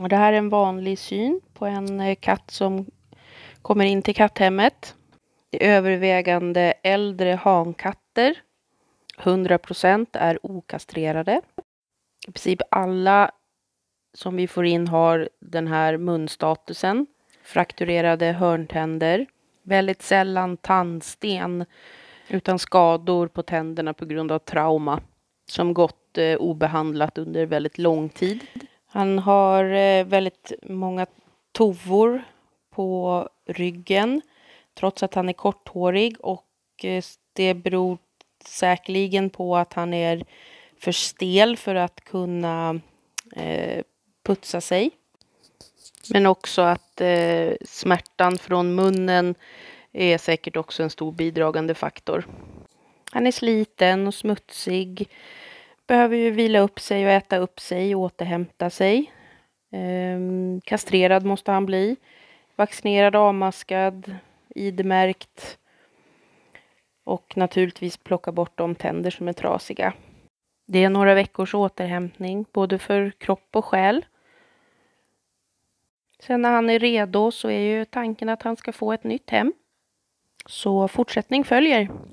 Och det här är en vanlig syn på en eh, katt som kommer in till katthemmet. Det är övervägande äldre hankatter. 100 procent är okastrerade. I princip alla som vi får in har den här munstatusen. Frakturerade hörntänder. Väldigt sällan tandsten utan skador på tänderna på grund av trauma som gått eh, obehandlat under väldigt lång tid. Han har eh, väldigt många tovor på ryggen trots att han är korthårig och eh, det beror säkerligen på att han är för stel för att kunna eh, putsa sig. Men också att smärtan från munnen är säkert också en stor bidragande faktor. Han är sliten och smutsig behöver ju vila upp sig och äta upp sig och återhämta sig. Ehm, kastrerad måste han bli. Vaccinerad, avmaskad, idmärkt. Och naturligtvis plocka bort de tänder som är trasiga. Det är några veckors återhämtning, både för kropp och själ. Sen när han är redo så är ju tanken att han ska få ett nytt hem. Så fortsättning följer.